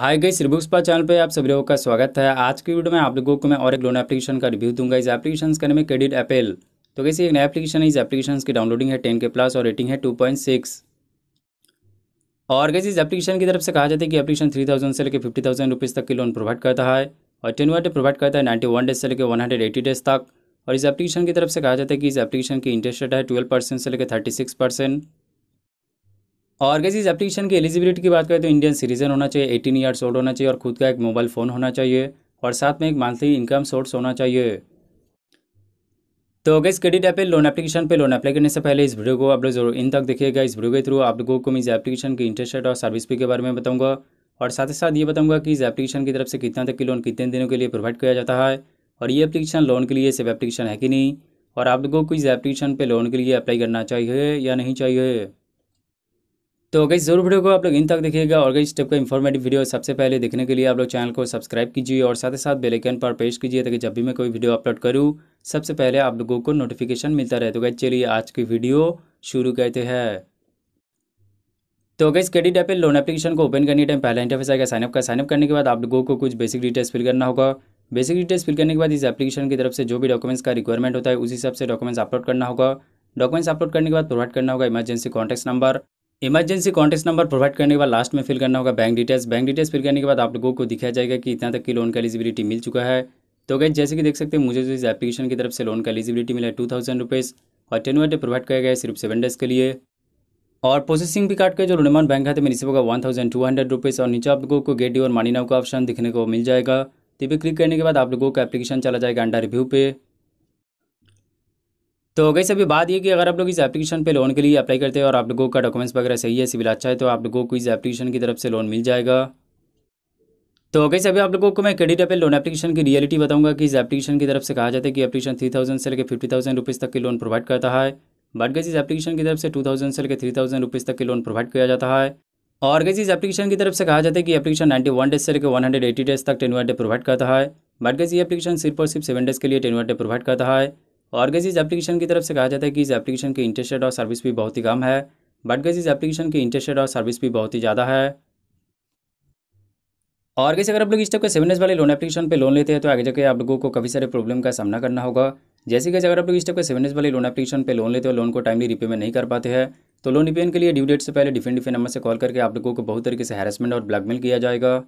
हाय गई रिव्यूस्पा चैनल पे आप सभी लोगों का स्वागत है आज की वीडियो में आप लोगों को मैं और एक लोन एप्लीकेशन का रिव्यू दूंगा इस एप्लीकेशन का नाम है क्रेडिट एपेल तो कैसे एक नया एप्लीकेशन है इस एप्लीकेशन की डाउनलोडिंग है टेन के प्लस और रेटिंग है टू पॉइंट सिक्स और कैसे इस एप्लीकेशन की तरफ से कहा जाता है कि एप्लीकेशन थ्री थाउजेंड से लेकर फिफ्टी थाउजेंड रुपीज़ तक की लोन प्रोवाइड करता है और टेन वाटे प्रोवाइड करता है नाइन्टी वन डेज से लेकर वन हंड्रेड एटी डेज तक और इस एप्लीकेशन की तरफ से कहा जाता है कि इस एप्लीकेशन की इंटरेस्ट रेट है ट्वेल्व परसेंट से लेकर थर्टी सिक्स परसेंट और इस एप्लीकेशन की एलिजिबिलिटी की बात करें तो इंडियन सिटीजन होना चाहिए एटीन ईयर्स ओल्ड होना चाहिए और खुद का एक मोबाइल फ़ोन होना चाहिए और साथ में एक मंथली इनकम सोर्स होना चाहिए तो guys credit app loan application पे लोन अप्लाई करने से पहले इस वीडियो को आप लोग जरूर इन तक देखिएगा इस वीडियो के थ्रू आप लोगों को मैं इस एप्लीकेशन की इंटरेस्ट रेट और सर्विस फी के बारे में बताऊंगा और साथ ही साथ ये बताऊंगा कि इस एप्लीकेशन की तरफ से कितना तक की लोन कितने दिनों के लिए प्रोवाइड किया जाता है और ये एप्लीकेशन लोन के लिए सिर्फ एप्लीकेशन है कि नहीं और आप लोगों को इस एप्लीकेशन पर लोन के लिए अप्लाई करना चाहिए या नहीं चाहिए तो गई जरूर वीडियो को आप लोग इन तक देखिएगा और गई स्टेप का इन्फॉर्मेटिव वीडियो सबसे पहले देखने के लिए आप लोग चैनल को सब्सक्राइब कीजिए और साथ ही साथ बेलाइकन पर प्रेस कीजिए ताकि जब भी मैं कोई वीडियो अपलोड करूँ सबसे पहले आप लोगों को नोटिफिकेशन मिलता रहे तो गई चलिए आज की वीडियो शुरू करते हैं तो इस क्रेडिट ऐप लोन एप्लीकेशन को ओपन करने टाइम पहला इंटरफेस आएगा साइनअप का साइनअप करने के बाद आप लोगों को कुछ बेसिक डिटेल्स फिल करना होगा बेसिक डिटेल्स फिल करने के बाद इस एप्लीकेशन की तरफ से जो भी डॉक्यूमेंट्स का रिक्वायरमेंट होता है उस हिसाब से डॉक्यूमेंट्स अपलोड करना होगा डॉक्यूमेंट्स अपलोड करने के बाद प्रोवाइड करना होगा emergency contact number emergency contact number provide करने के बाद लास्ट में फिल करना होगा bank details bank details fill करने के बाद आप लोगों को दिखाया जाएगा कि इतना तक की लोन का एलिजिबिलिटी मिल चुका है तो गए जैसे कि देख सकते हैं मुझे जो इस एप्लीकेशन की तरफ से लोन का एलिजिबिलिटी मिला है टू थाउजेंड रुपीज़ और टेन वाटे प्रोवाइड किया गया है सिर्फ सेवन डेज के लिए और प्रोसेसिंग भी काट के जो लोन अमाउंट बैंक खाते में रिसीव होगा one thousand two hundred rupees और नीचे आप लोगों को गेट डी और मानी नाव का ऑप्शन दिखने को मिल जाएगा तो भी क्लिक करने के बाद आप लोगों का एप्लीकेशन चला जाएगा अंडर रिव्यू पे तो गई अभी बात ये कि अगर आप लोग इस एप्लीकेशन पे लोन के लिए अप्लाई करते हैं और आप लोगों का डॉक्यूमेंट्स वगैरह सही है सिविल अच्छा है तो आप लोगों को इस एप्लीकेशन की तरफ से लोन मिल जाएगा तो गई सभी आप लोगों को मैं क्रेडिट अपे लोन एप्लीकेशन की रियलिटी बताऊंगा कि इस एप्लीकेशन की तरफ से कहा जाता है कि एप्लीकेशन थ्री थाउजेंड से लेकर फिफ्टी थाउजेंड रुपीज़ तक की लोन प्रोवाइड करता है बट गई इस एप्लीकेशन की तरफ से टू थाउजेंड से लेकर थ्री थाउजेंड रुपीज़ तक की लोन प्रोवाइड किया जाता है और गई इस एप्लीकेशन की तरफ से कहा जाता है कि एप्लीकेशन नाइन्टी वन डेज से लेकर वन हंड्रेड एटी डेज तक टेन डे प्रोवाइड करता है बट गई ये एप्लीकेशन सिर्फ और सिर्फ सेवन डेज के लिए टेन डे प्रोवाइड करता है और गैस इस एप्लीकेशन की तरफ से कहा जाता है कि इस एप्लीकेशन की इंटरेस्ट रेट और सर्विस भी बहुत ही कम है बट गैस इस एप्लीकेशन की इंटरेस्ट रेट और सर्विस भी बहुत ही ज़्यादा है और कैसे अगर आप लोग इस टाइप के सेवन एस वाले लोन एप्लीकेशन पे लोन लेते हैं तो आगे जाके आप लोगों को काफ़ी सारे प्रॉब्लम का सामना करना होगा जैसे कैसे अगर आप लोग इस टाइप के सेवन एस वाले लोन एप्लीकेशन पे लोन लेते हो लोन को टाइमली रिपेमेंट नहीं कर पाते हैं तो लोन रिपेमेंट के लिए ड्यू डेट से पहले डिफरेंट डिफेंट नंबर से कॉल करके आप लोगों को बहुत तरीके से हैरेसमेंट और ब्लैकमेल किया जाएगा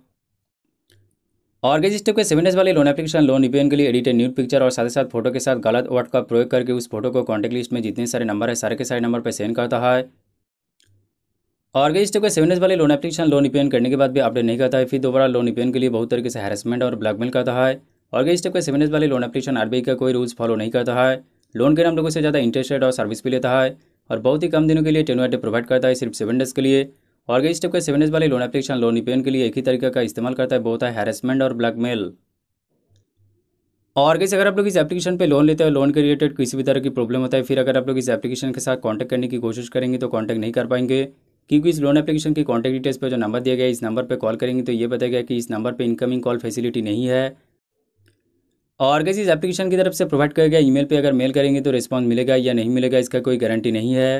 ऑर्गेज स्टेप के सेवन डेज वाले लोन एप्लीकेशन लोन रिपेन के लिए एडिटेड न्यूड पिक्चर और साथ ही साथ फोटो के साथ गलत वर्ड का प्रयोग करके उस फोटो को कॉन्टेक्ट लिस्ट में जितने सारे नंबर है सारे के सारे नंबर पर सेंड करता है ऑर्गेज स्टेप के सेवन डेज वाले लोन एप्लीकेशन लोन रिपेन करने के बाद भी अपडेट नहीं करता है फिर दोबारा लोन रिपेन के लिए बहुत तरीके से हेरसमेंट और ब्लैकमेल करता है ऑर्गेज स्टेप के सेवन डेज वाले लोन एप्लीकेशन आरबीआई का कोई रूल्स फॉलो नहीं करता है लोन के नाम लोगों से ज़्यादा इंटरेस्ट और सर्विस भी लेता है और बहुत ही कम दिनों के लिए टेन प्रोवाइड करता है सिर्फ सेवन डेज के लिए और गई टाइप का सेवन एज वाली लोन एप्लीकेशन लोन रिपेन के लिए एक ही तरीके का इस्तेमाल करता है बहुत है हैरेसमेंट और ब्लैकमेल और कैसे अगर आप लोग इस एप्लीकेशन पे लोन लेते हैं लोन के रिलेटेड किसी भी तरह की प्रॉब्लम होता है फिर अगर आप लोग इस एप्लीकेशन के साथ कॉन्टैक्ट करने की कोशिश करेंगे तो कांटेक्ट नहीं कर पाएंगे क्योंकि इस लोन एप्लीकेशन की कांटेक्ट डिटेल्स पर जो नंबर दिया गया इस नंबर पर कॉल करेंगे तो ये बताया गया कि इस नंबर पर इनकमिंग कॉल फैसिलिटी नहीं है और कैसे इस एप्लीकेशन की तरफ से प्रोवाइड किया गया ई मेल अगर मेल करेंगे तो रिस्पॉन्स मिलेगा या नहीं मिलेगा इसका कोई गारंटी नहीं है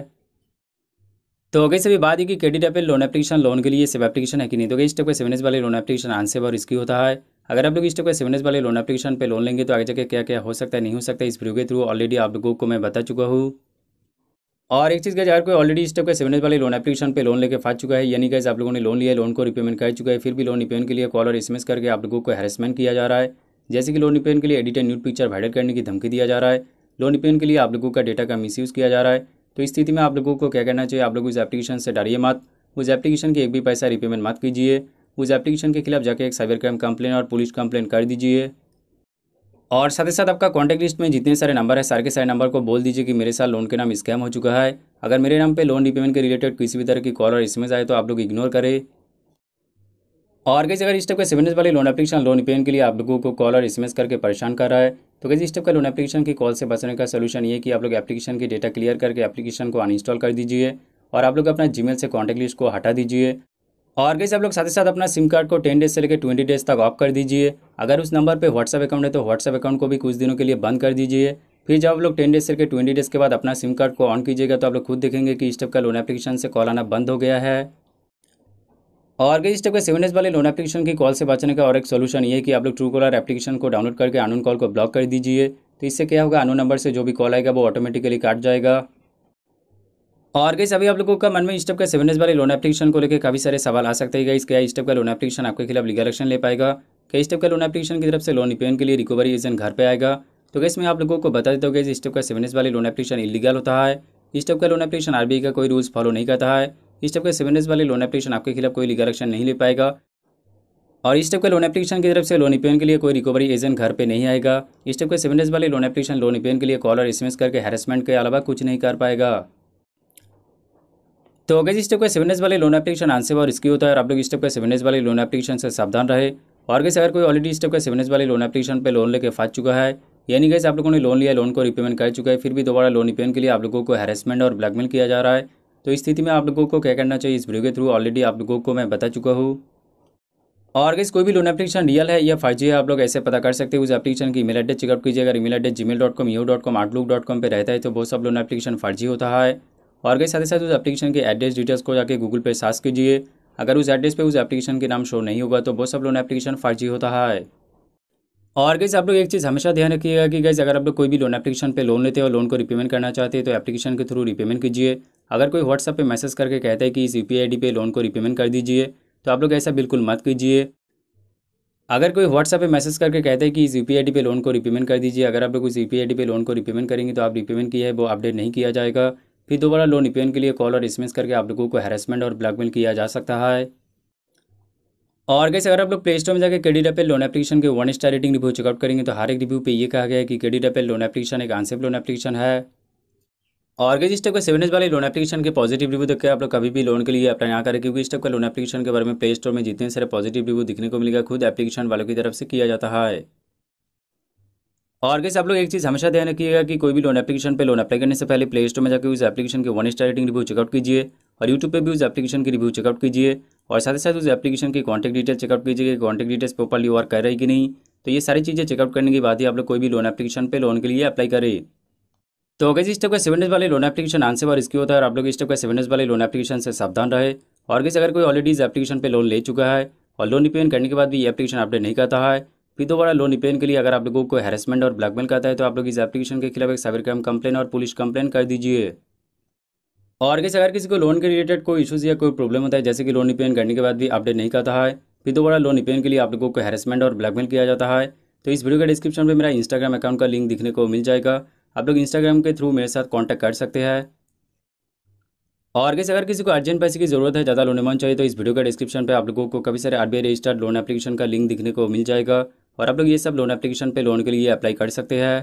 तो गई सभी बात है कि credit app loan application loan के लिए सेव एप्लीकेशन है कि नहीं तो गई टाइप का सेवन वाले लोन एप्लीकेशन आंसर और इसकी होता है अगर आप लोग इस टाइप का सेवन वाले लोन एप्लीकेशन पे लोन लेंगे तो आगे जाकर क्या क्या हो सकता है नहीं हो सकता है इस वीडियो के थ्रू ऑलरेडी आप लोगों को मैं बता चुका हूँ और एक चीज़ का अगर कोई ऑलरेडी इस टाइप का सेवन वाले लोन एप्लीकेशन पे लोन लेके फाट चुका है यानी कैसे आप लोगों ने लोन लिया लोन को रिपेमेंट कर चुका है फिर भी लोन रिपेमेंट के लिए कॉल और एस करके आप लोगों को हेरसमेंट किया जा रहा है जैसे कि लोन रिपेमेंट के लिए edit and nude picture viral करने की धमकी दिया जा रहा है लोन रिपेमेंट के लिए आप लोगों का डेटा का मिस किया जा रहा है तो इस स्थिति में आप लोगों को क्या करना चाहिए आप लोग उस एप्लीकेशन से डरिए मत उस एप्लीकेशन के एक भी पैसा रिपेमेंट मत कीजिए उस एप्लीकेशन के खिलाफ जाकर एक साइबर क्राइम कंप्लेन और पुलिस कंप्लेन कर दीजिए और साथ ही साथ आपका कॉन्टैक्ट लिस्ट में जितने सारे नंबर है सारे के सारे नंबर को बोल दीजिए कि मेरे साथ लोन के नाम स्कैम हो चुका है अगर मेरे नाम पे लोन रिपेमेंट के रिलेटेड किसी भी तरह की कॉल और एस आए तो आप लोग इग्नोर करें और कैसे अगर इस टाइप का सेवन डेज वाली लोन एप्लीकेशन लोन पेन के लिए आप लोगों को कॉल और एस करके परेशान कर रहा है तो कैसे इस टाइप का लोन एप्लीकेशन की कॉल से बचने का सोल्यूशन ये कि आप लोग एप्लीकेशन की डेटा क्लियर करके एप्लीकेशन को अनइंस्टॉल कर दीजिए और आप लोग अपना जीमेल से कॉन्टैक्ट लिस्ट को हटा दीजिए और कैसे आप लोग साथ ही साथ अपना सिम कार्ड को टेन डेज से लेकर ट्वेंटी डेज तक ऑफ कर दीजिए अगर उस नंबर पर व्हाट्सअप अकाउंट है तो व्हाट्सअप अकाउंट को भी कुछ दिनों के लिए बंद कर दीजिए फिर जब आप लोग टेन डेज से लेकर ट्वेंटी डेज के बाद अपना सिम कार्ड को ऑन कीजिएगा तो आप लोग खुद देखेंगे कि इस टाइप का लोन एप्लीकेशन से कॉल आना बंद हो गया है और गई टाइप के सेवन डेज वाले लोन एप्लीकेशन की कॉल से बचने का और एक सोल्यूशन ये कि आप लोग ट्रू कॉलर एप्लीकेशन को डाउनलोड करके अनून कॉल को ब्लॉक कर दीजिए तो इससे क्या होगा अनून नंबर से जो भी कॉल आएगा वो ऑटोमेटिकली काट जाएगा और गई अभी आप लोगों का मन में टाइप का सेवन डेज वाले लोन एप्लीकेशन को लेकर काफ़ी सारे सवाल आ सकते हैं इस क्या का लोन एप्लीकेशन आपके खिलाफ लीगल एक्शन ले पाएगा कई स्टेप का लोन एप्लीकेशन की तरफ से लोन रिपेन के लिए रिकवरी एजेंट घर पर आएगा तो कैसे मैं आप लोगों को बता देता हूँ इस स्टेप का सेवन डेज वाले लोन एप्लीकेशन इलीगल होता है स्टेप का लोन एप्लीकेशन आरबीआई का कोई रूल्स फॉलो नहीं करता है इस टाइप के सेवन डेज वाले लोन एप्लीकेशन आपके खिलाफ कोई लीगल एक्शन नहीं ले पाएगा और इस टाइप के लोन एप्लीकेशन की तरफ से लोन रिपेयन के लिए कोई रिकवरी एजेंट घर पे नहीं आएगा इस टाइप के सेवन डेज वाले लोन एप्लीकेशन लोन रिपेयन के लिए कॉल और एस करके हैरेसमेंट के अलावा कुछ नहीं कर पाएगा तो अगर इस टाइप के सेवन डेज वाले लोन एप्लीकेशन आंसर और इसकी होता है आप लोग इस टाइप के सेवन डेज वाले लोन एप्लीकेशन से सावधान रहे और कैसे अगर कोई ऑलरेडी इस टाइप का सेवन डेज वाले लोन एप्लीकेशन पर लोन लेके फाट चुका है यानी कैसे आप लोगों ने लोन लिया लोन को रिपेमेंट कर चुका है फिर भी दोबारा लोन रिपेमेंट के लिए आप लोगों को हैरेसमेंट और ब्लैकमेल किया जा रहा है तो इस स्थिति में आप लोगों को क्या करना चाहिए इस वीडियो के थ्रू ऑलरेडी आप लोगों को मैं बता चुका हूँ और अगर कोई भी लोन एप्लीकेशन रियल है या फर्जी है आप लोग ऐसे पता कर सकते हैं उस एप्लीकेशन की ईमेल एड्रेस चेकअप कीजिए अगर email address G mail dot com you dot com outlook dot com पर रहता है तो बहुत सब लोन एप्लीकेशन फर्जी होता है और अगर साथ ही साथ उस एप्लीकेशन के एड्रेस डिटेल्स को जाकर गूगल पे सर्च कीजिए अगर उस एड्रेस पर उस एप्लीकेशन के नाम शो नहीं होगा तो बहुत सब लोन एप्लीकेशन फर्जी होता है और गैस आप लोग एक चीज़ हमेशा ध्यान रखिएगा कि गैस अगर आप लोग कोई भी लोन एप्लीकेशन पे लोन लेते हो और लोन को रिपेमेंट करना चाहते हैं तो एप्लीकेशन के थ्रू रिपेमेंट कीजिए अगर कोई व्हाट्सअप पे मैसेज करके कहता है कि इस यू पी पे लोन को रिपेमेंट कर दीजिए तो आप लोग ऐसा बिल्कुल मत कीजिए अगर कोई व्हाट्सअप पर मैसेज करके कहता है कि इस यू पी पे लोन को रिपेमेंट कर दीजिए अगर आप लोग इस यू पी लोन को रिपेमेंट करेंगे तो आप रिपेमेंट किया है वो अपडेट नहीं किया जाएगा फिर दोबारा लोन रिपेमेंट के लिए कॉल और एस करके आप लोगों को हैरेसमेंट और ब्लैकमेल किया जा सकता है और कैसे अगर आप लोग प्ले स्टोर में जाकर केडी डेपेल लोन एप्लीकेशन के one star rating review check out करेंगे तो हर एक रिव्यू पे ये कहा गया है कि केडी डेपेल लोन एप्लीकेशन एक आंसर लोन एप्लीकेशन है और अगर इस टाइप का सेवन एज वाले लोन एप्लीकेशन के पॉजिटिव रिव्यू देखकर आप लोग कभी भी लोन के लिए अप्लाई ना करें क्योंकि इस टाइप का लोन एप्लीकेशन के बारे में प्ले स्टोर में जितने सारे पॉजिटिव रिव्यू दिखने को मिलेगा खुद एप्लीकेशन वालों की तरफ से किया जाता है और कैसे आप लोग एक चीज़ हमेशा ध्यान रखिएगा कि कोई भी लोन एप्लीकेशन पर लोन अप्लाई करने से पहले प्ले स्टोर में जाकर उस एप्लीकेशन के one star rating review check out कीजिए और यूट्यूब पर भी उस एप्लीकेशन की रिव्यू चेकआउट कीजिए और साथ ही साथ उस एप्लीकेशन की कॉन्टैक्ट डिटेल चेकअप कीजिए कॉन्टैक्ट डिटेल्स प्रॉपरली वर्क कर रही कि नहीं तो ये सारी चीज़ें चेकअप करने के बाद ही आप लोग कोई भी लोन एप्लीकेशन पर लोन के लिए अप्लाई करें तो अगर इस टाइप का सेवन डेज वाले लोन एप्लीकेशन आंसर और इसकी होता है और आप लोग इस टाइप का सेवन डेज वाले लोन एप्लीकेशन से सावधान रहे और किस अगर कोई ऑलरेडी इस एप्लीकेशन पर लोन ले चुका है और लोन रिपेमेंट करने के बाद भी ये एप्लीकेशन अपडेट नहीं करता है फिर दोबारा लोन रिपेमेंट के लिए अगर आप लोगों को हैरेसमेंट और ब्लैकमेल करता है तो आप लोग इस एप्लीकेशन के खिलाफ एक साइबर क्राइम कंप्लेन और पुलिस कंप्लेन कर दीजिए और कैसे अगर किसी को लोन के रिलेटेड कोई इशूज़ या कोई प्रॉब्लम होता है जैसे कि लोन रिपेयर करने के बाद भी अपडेट नहीं करता है फिर दोबारा लोन रिपेयर के लिए आप लोगों को हैरेसमेंट और ब्लैकमेल किया जाता है तो इस वीडियो के डिस्क्रिप्शन में मेरा इंस्टाग्राम अकाउंट का लिंक दिखने को मिल जाएगा आप लोग इंस्टाग्राम के थ्रू मेरे साथ कॉन्टैक्ट कर सकते हैं और कैसे अगर किसी को अर्जेंट पैसे की जरूरत है ज़्यादा लोन अमाउंट चाहिए तो इस वीडियो का डिस्क्रिप्शन पे आप लोगों को कभी सारे आरबीआई रजिस्टर्ड लोन एप्लीकेशन का लिंक दिखने को मिल जाएगा और आप लोग ये सब लोन एप्लीकेशन पे लोन के लिए अप्लाई कर सकते हैं